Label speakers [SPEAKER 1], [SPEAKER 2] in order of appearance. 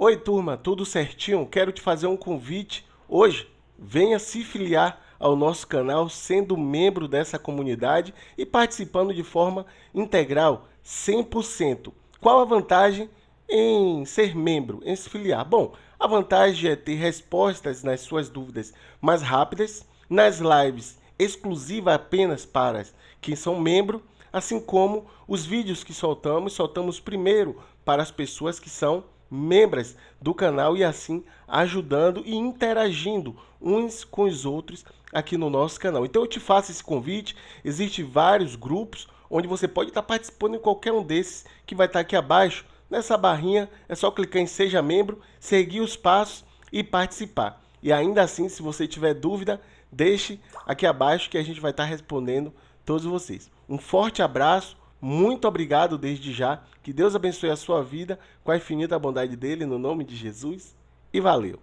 [SPEAKER 1] Oi, turma, tudo certinho? Quero te fazer um convite hoje. Venha se filiar ao nosso canal sendo membro dessa comunidade e participando de forma integral, 100%. Qual a vantagem em ser membro, em se filiar? Bom, a vantagem é ter respostas nas suas dúvidas mais rápidas, nas lives exclusivas apenas para quem são membro, assim como os vídeos que soltamos, soltamos primeiro para as pessoas que são membros membros do canal e assim ajudando e interagindo uns com os outros aqui no nosso canal. Então eu te faço esse convite, Existem vários grupos onde você pode estar participando em qualquer um desses que vai estar aqui abaixo. Nessa barrinha é só clicar em seja membro, seguir os passos e participar. E ainda assim, se você tiver dúvida, deixe aqui abaixo que a gente vai estar respondendo todos vocês. Um forte abraço, muito obrigado desde já. Que Deus abençoe a sua vida com a infinita bondade dele, no nome de Jesus. E valeu!